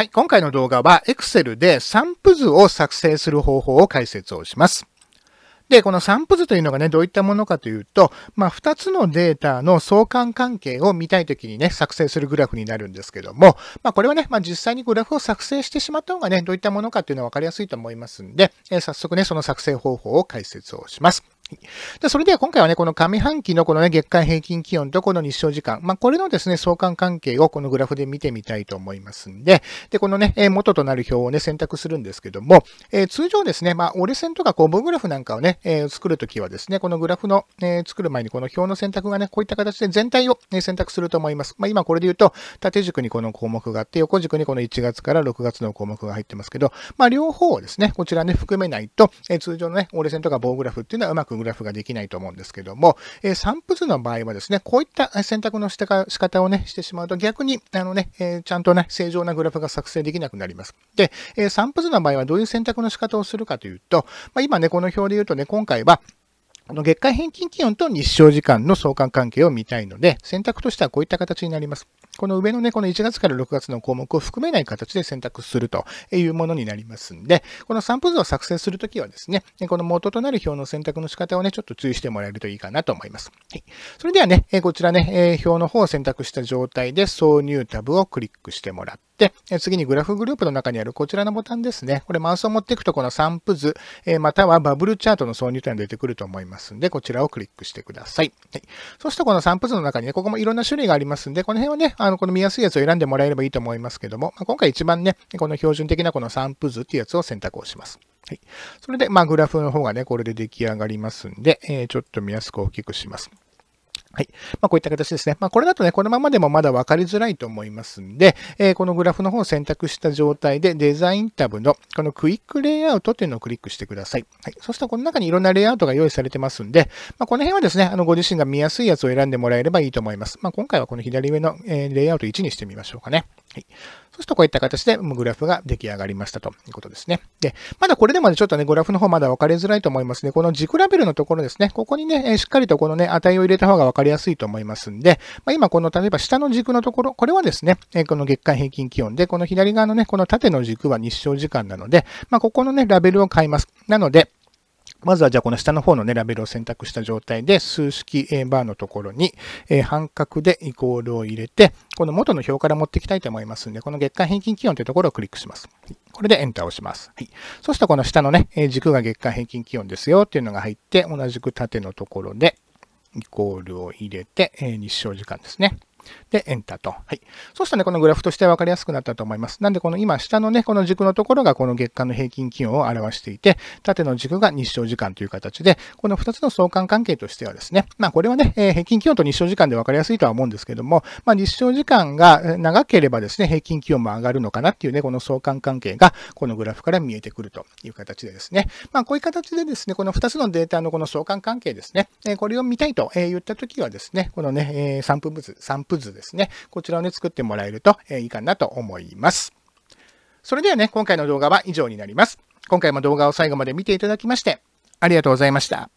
はい、今回の動画は Excel で散布図を作成する方法を解説をします。で、この散布図というのがね、どういったものかというと、まあ、2つのデータの相関関係を見たいときにね、作成するグラフになるんですけども、まあ、これはね、まあ、実際にグラフを作成してしまった方がね、どういったものかというのは分かりやすいと思いますんで、えー、早速ね、その作成方法を解説をします。で、それでは今回はね、この上半期のこのね、月間平均気温とこの日照時間、まあ、これのですね、相関関係をこのグラフで見てみたいと思いますんで、で、このね、元となる表をね、選択するんですけども、えー、通常ですね、まあ、折れ線とかこう、棒グラフなんかをね、えー、作るときはですね、このグラフの、えー、作る前にこの表の選択がね、こういった形で全体を、ね、選択すると思います。まあ、今これで言うと、縦軸にこの項目があって、横軸にこの1月から6月の項目が入ってますけど、まあ、両方をですね、こちらね、含めないと、えー、通常のね、折れ線とか棒グラフっていうのはうまくグラフができないと思うんですけども、え散布図の場合はですね、こういった選択の仕方をね、してしまうと逆に、あのね、えちゃんとね、正常なグラフが作成できなくなります。で、え散布図の場合はどういう選択の仕方をするかというと、まあ、今ね、この表で言うとね、今回は、この月間平均気温と日照時間の相関関係を見たいので、選択としてはこういった形になります。この上のね、この1月から6月の項目を含めない形で選択するというものになりますんで、この散布図を作成するときはですね、この元となる表の選択の仕方をね、ちょっと注意してもらえるといいかなと思います。はい。それではね、こちらね、表の方を選択した状態で挿入タブをクリックしてもらって、で、次にグラフグループの中にあるこちらのボタンですね。これマウスを持っていくとこの散布図、えまたはバブルチャートの挿入というのが出てくると思いますんで、こちらをクリックしてください。はい、そしてこの散布図の中にね、ここもいろんな種類がありますんで、この辺はね、あの、この見やすいやつを選んでもらえればいいと思いますけども、ま今回一番ね、この標準的なこの散布図っていうやつを選択をします。はい。それで、まあ、グラフの方がね、これで出来上がりますんで、えー、ちょっと見やすく大きくします。はい。まあ、こういった形ですね。まあ、これだとね、このままでもまだ分かりづらいと思いますんで、えー、このグラフの方を選択した状態で、デザインタブの、このクイックレイアウトっていうのをクリックしてください。はい。そしたら、この中にいろんなレイアウトが用意されてますんで、まあ、この辺はですね、あの、ご自身が見やすいやつを選んでもらえればいいと思います。まあ、今回はこの左上の、えレイアウト1にしてみましょうかね。はい。そうするとこういった形でグラフが出来上がりましたということですね。で、まだこれでもね、ちょっとね、グラフの方まだ分かりづらいと思いますね。この軸ラベルのところですね、ここにね、しっかりとこのね、値を入れた方が分かりやすいと思いますんで、まあ、今この例えば下の軸のところ、これはですね、この月間平均気温で、この左側のね、この縦の軸は日照時間なので、まあ、ここのね、ラベルを変えます。なので、まずはじゃあこの下の方のね、ラベルを選択した状態で、数式バーのところに、え半角でイコールを入れて、この元の表から持っていきたいと思いますんで、この月間平均気温というところをクリックします。これでエンターを押します。はい。そしたらこの下のね、え軸が月間平均気温ですよっていうのが入って、同じく縦のところで、イコールを入れて、え日照時間ですね。で、エンターと。はい。そうしたね、このグラフとして分かりやすくなったと思います。なんで、この今下のね、この軸のところがこの月間の平均気温を表していて、縦の軸が日照時間という形で、この2つの相関関係としてはですね、まあこれはね、えー、平均気温と日照時間で分かりやすいとは思うんですけども、まあ日照時間が長ければですね、平均気温も上がるのかなっていうね、この相関関係がこのグラフから見えてくるという形でですね、まあこういう形でですね、この2つのデータのこの相関関係ですね、えー、これを見たいと言ったときはですね、このね、3分ずつ、3分プ図ですね。こちらをね、作ってもらえるといいかなと思います。それではね、今回の動画は以上になります。今回も動画を最後まで見ていただきまして、ありがとうございました。